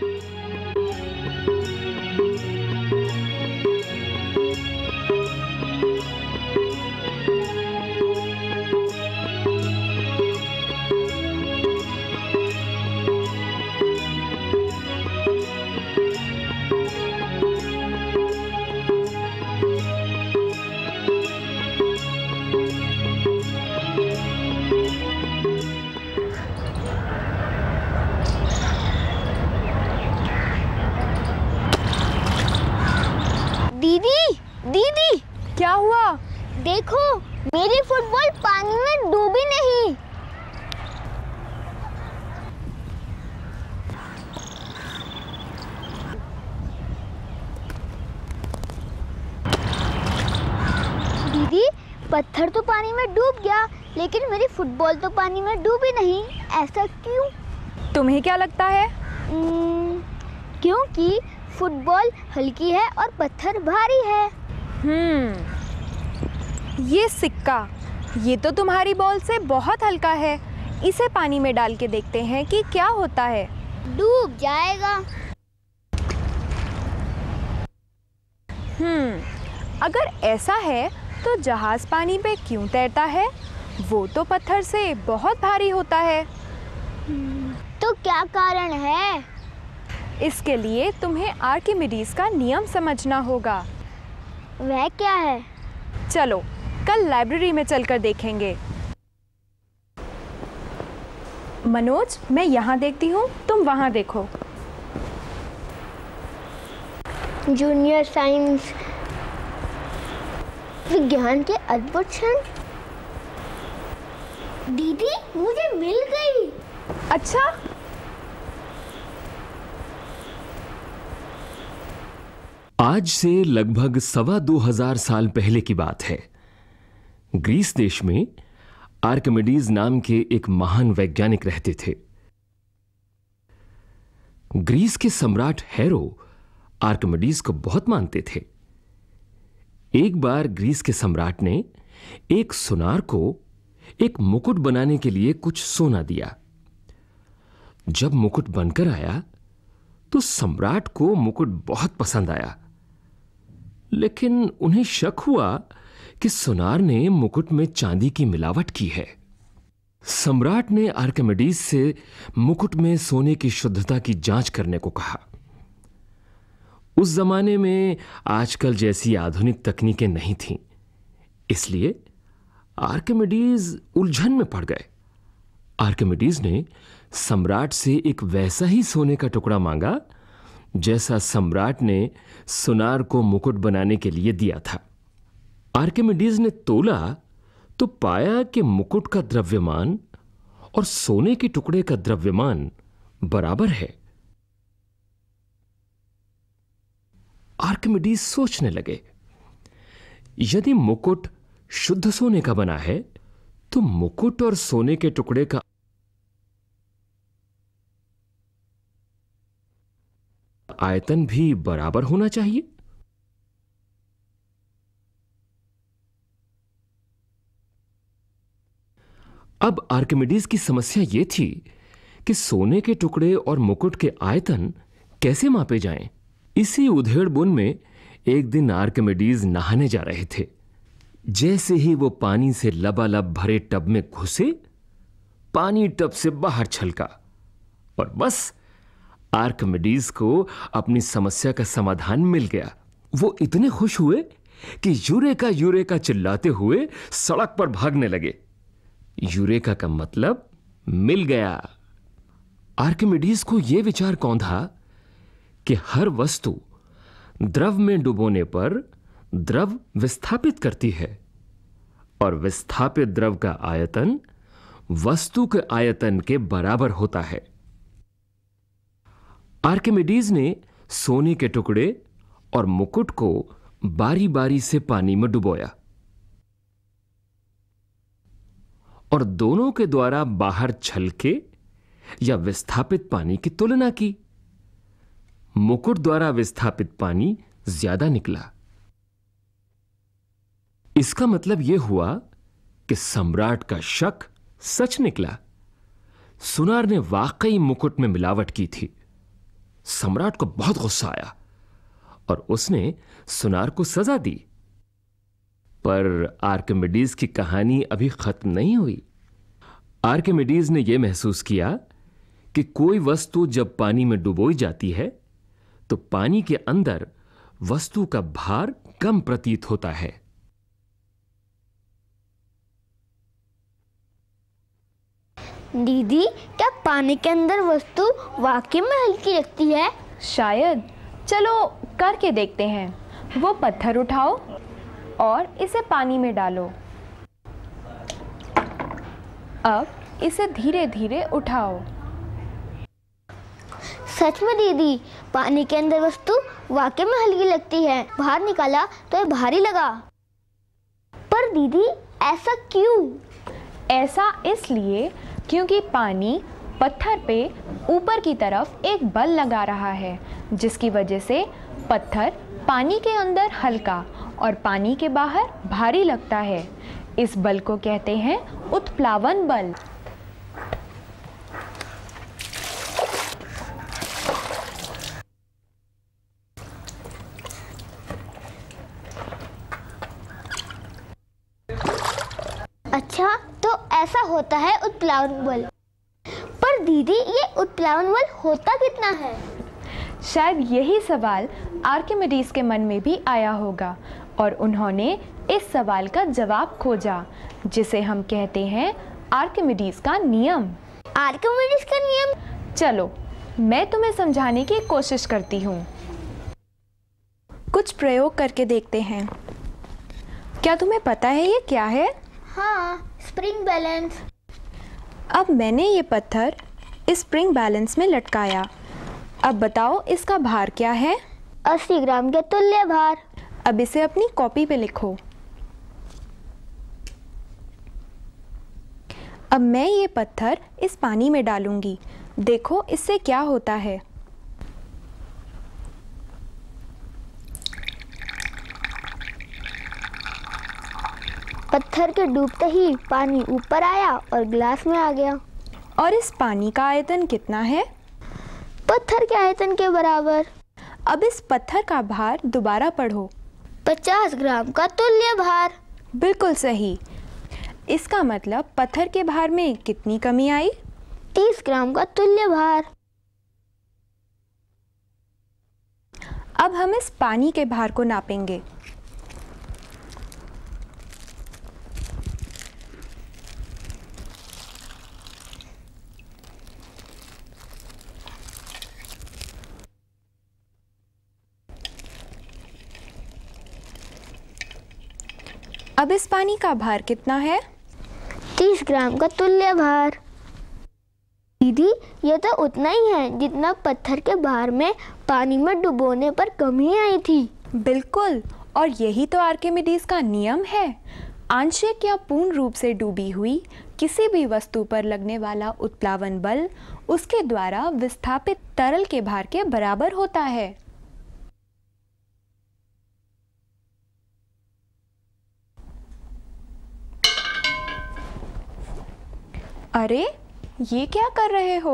Música पत्थर तो पानी में डूब गया लेकिन मेरी फुटबॉल तो पानी में डूबी नहीं ऐसा क्यों तुम्हें क्या लगता है क्योंकि फुटबॉल हल्की है और पत्थर भारी है हम्म ये सिक्का ये तो तुम्हारी बॉल से बहुत हल्का है इसे पानी में डाल के देखते हैं कि क्या होता है डूब जाएगा हम्म अगर ऐसा है तो जहाज़ पानी पे क्यों तैरता है वो तो पत्थर से बहुत भारी होता है तो क्या कारण है इसके लिए तुम्हें आर्किमिडीज का नियम समझना होगा वह क्या है चलो कल लाइब्रेरी में चलकर देखेंगे मनोज मैं यहाँ देखती हूँ तुम वहाँ देखो जूनियर साइंस विज्ञान के अद्भुत क्षण दीदी मुझे मिल गई अच्छा आज से लगभग सवा दो हजार साल पहले की बात है ग्रीस देश में आर्कमिडीज नाम के एक महान वैज्ञानिक रहते थे ग्रीस के सम्राट हैरो आर्कमिडीज को बहुत मानते थे एक बार ग्रीस के सम्राट ने एक सुनार को एक मुकुट बनाने के लिए कुछ सोना दिया जब मुकुट बनकर आया तो सम्राट को मुकुट बहुत पसंद आया लेकिन उन्हें शक हुआ कि सुनार ने मुकुट में चांदी की मिलावट की है सम्राट ने आर्कमेडीज से मुकुट में सोने की शुद्धता की जांच करने को कहा उस ज़माने में आजकल जैसी आधुनिक तकनीकें नहीं थीं इसलिए आर्कमिडीज उलझन में पड़ गए आर्कमिडीज ने सम्राट से एक वैसा ही सोने का टुकड़ा मांगा जैसा सम्राट ने सुनार को मुकुट बनाने के लिए दिया था आर्कमिडीज ने तोला तो पाया कि मुकुट का द्रव्यमान और सोने के टुकड़े का द्रव्यमान बराबर है आर्किमिडीज सोचने लगे यदि मुकुट शुद्ध सोने का बना है तो मुकुट और सोने के टुकड़े का आयतन भी बराबर होना चाहिए अब आर्किमिडीज की समस्या यह थी कि सोने के टुकड़े और मुकुट के आयतन कैसे मापे जाएं? इसी उधेड़बुन में एक दिन आर्कमेडीज नहाने जा रहे थे जैसे ही वो पानी से लबालब भरे टब में घुसे पानी टब से बाहर छलका और बस आर्कमेडीज को अपनी समस्या का समाधान मिल गया वो इतने खुश हुए कि यूरेका यूरेका चिल्लाते हुए सड़क पर भागने लगे यूरेका का मतलब मिल गया आर्किमिडीज को यह विचार कौंधा कि हर वस्तु द्रव में डुबोने पर द्रव विस्थापित करती है और विस्थापित द्रव का आयतन वस्तु के आयतन के बराबर होता है आर्किमिडीज ने सोने के टुकड़े और मुकुट को बारी बारी से पानी में डुबोया और दोनों के द्वारा बाहर छलके या विस्थापित पानी की तुलना की मुकुट द्वारा विस्थापित पानी ज्यादा निकला इसका मतलब यह हुआ कि सम्राट का शक सच निकला सुनार ने वाकई मुकुट में मिलावट की थी सम्राट को बहुत गुस्सा आया और उसने सुनार को सजा दी पर आर्किमिडीज की कहानी अभी खत्म नहीं हुई आर्किमिडीज ने यह महसूस किया कि कोई वस्तु जब पानी में डुबोई जाती है तो पानी के अंदर वस्तु का भार कम प्रतीत होता है दीदी क्या पानी के अंदर वस्तु वाकई में हल्की लगती है शायद चलो करके देखते हैं वो पत्थर उठाओ और इसे पानी में डालो अब इसे धीरे धीरे उठाओ सच में दीदी पानी के अंदर वस्तु वाकई में हल्की लगती है बाहर निकाला तो यह भारी लगा पर दीदी ऐसा क्यों ऐसा इसलिए क्योंकि पानी पत्थर पे ऊपर की तरफ एक बल लगा रहा है जिसकी वजह से पत्थर पानी के अंदर हल्का और पानी के बाहर भारी लगता है इस बल को कहते हैं उत्प्लावन बल होता है उत्प्लावन बल पर दीदी ये उत्प्लावन बल होता कितना है शायद यही सवाल आर्किमिडीज के मन में भी आया होगा और उन्होंने इस सवाल का जवाब खोजा जिसे हम कहते हैं आर्किमिडीज का नियम आर्किमिडीज का नियम चलो मैं तुम्हें समझाने की कोशिश करती हूँ कुछ प्रयोग करके देखते हैं क्या तुम्हें पता है ये क्या है हाँ स्प्रिंग बैलेंस अब मैंने ये पत्थर इस स्प्रिंग बैलेंस में लटकाया अब बताओ इसका भार क्या है अस्सी ग्राम के तुल्य भार अब इसे अपनी कॉपी पे लिखो अब मैं ये पत्थर इस पानी में डालूंगी देखो इससे क्या होता है पत्थर के डूबते ही पानी ऊपर आया और ग्लास में आ गया और इस पानी का आयतन कितना है पत्थर के आयतन के बराबर अब इस पत्थर का भार दोबारा पढ़ो पचास ग्राम का तुल्य भार बिल्कुल सही इसका मतलब पत्थर के भार में कितनी कमी आई तीस ग्राम का तुल्य भार अब हम इस पानी के भार को नापेंगे अब इस पानी का भार कितना है तीस ग्राम का तुल्य भार दीदी ये तो उतना ही है जितना पत्थर के भार में पानी में डुबोने पर कमी आई थी बिल्कुल और यही तो आर्किमिडीज का नियम है आंशिक या पूर्ण रूप से डूबी हुई किसी भी वस्तु पर लगने वाला उत्प्लावन बल उसके द्वारा विस्थापित तरल के भार के बराबर होता है अरे ये क्या कर रहे हो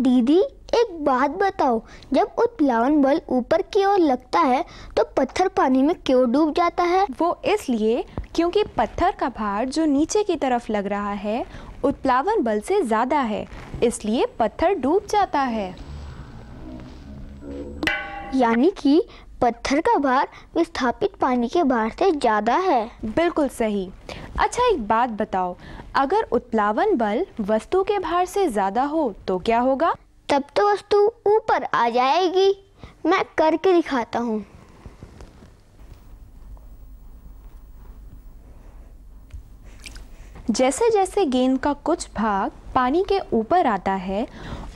दीदी एक बात बताओ जब उत्प्लावन बल ऊपर की ओर लगता है तो पत्थर पानी में क्यों डूब जाता है वो इसलिए क्योंकि पत्थर का भार जो नीचे की तरफ लग रहा है उत्प्लावन बल से ज़्यादा है इसलिए पत्थर डूब जाता है यानी कि पत्थर का भार विस्थापित पानी के भार से ज़्यादा है बिल्कुल सही अच्छा एक बात बताओ अगर उत्प्लावन बल वस्तु के भार से ज़्यादा हो तो क्या होगा तब तो वस्तु ऊपर आ जाएगी मैं करके दिखाता हूँ जैसे जैसे गेंद का कुछ भाग पानी के ऊपर आता है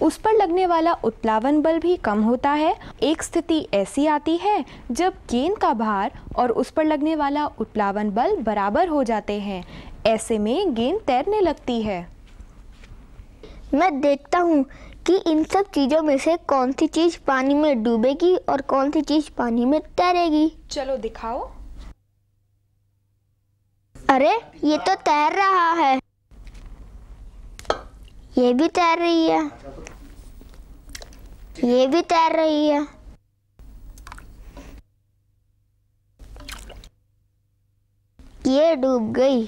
उस पर लगने वाला उत्प्लावन बल भी कम होता है एक स्थिति ऐसी आती है जब गेंद का भार और उस पर लगने वाला उत्प्लावन बल बराबर हो जाते हैं ऐसे में गेंद तैरने लगती है मैं देखता हूँ कि इन सब चीज़ों में से कौन सी चीज़ पानी में डूबेगी और कौन सी चीज़ पानी में तैरेगी चलो दिखाओ अरे ये तो तैर रहा है ये भी तैर रही है ये भी तैर रही है ये डूब गई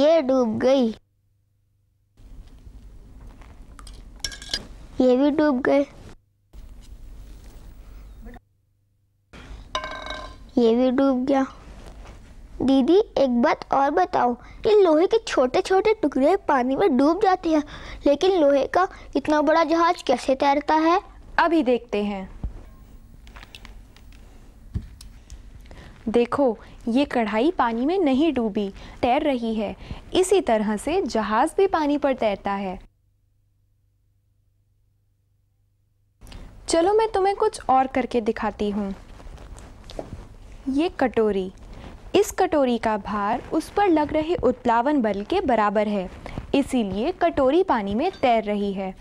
ये डूब गई ये भी डूब गए ये भी डूब गया दीदी एक बात और बताओ कि लोहे के छोटे छोटे टुकड़े पानी में डूब जाते हैं लेकिन लोहे का इतना बड़ा जहाज कैसे तैरता है अभी देखते हैं देखो ये कढ़ाई पानी में नहीं डूबी तैर रही है इसी तरह से जहाज भी पानी पर तैरता है चलो मैं तुम्हें कुछ और करके दिखाती हूँ ये कटोरी इस कटोरी का भार उस पर लग रहे उत्प्लावन बल के बराबर है इसीलिए कटोरी पानी में तैर रही है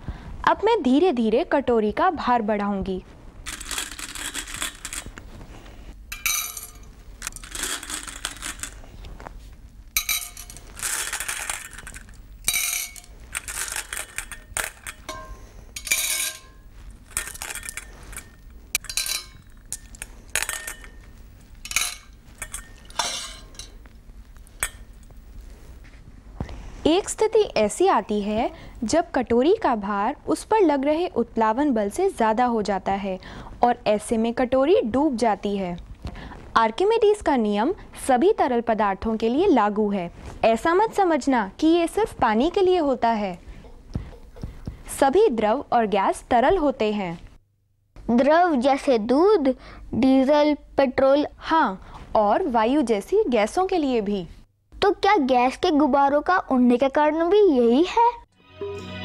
अब मैं धीरे धीरे कटोरी का भार बढ़ाऊंगी एक स्थिति ऐसी आती है जब कटोरी का भार उस पर लग रहे उत्लावन बल से ज़्यादा हो जाता है और ऐसे में कटोरी डूब जाती है आर्किमिडीज का नियम सभी तरल पदार्थों के लिए लागू है ऐसा मत समझना कि ये सिर्फ पानी के लिए होता है सभी द्रव और गैस तरल होते हैं द्रव जैसे दूध डीजल पेट्रोल हाँ और वायु जैसी गैसों के लिए भी तो क्या गैस के गुब्बारों का उड़ने का कारण भी यही है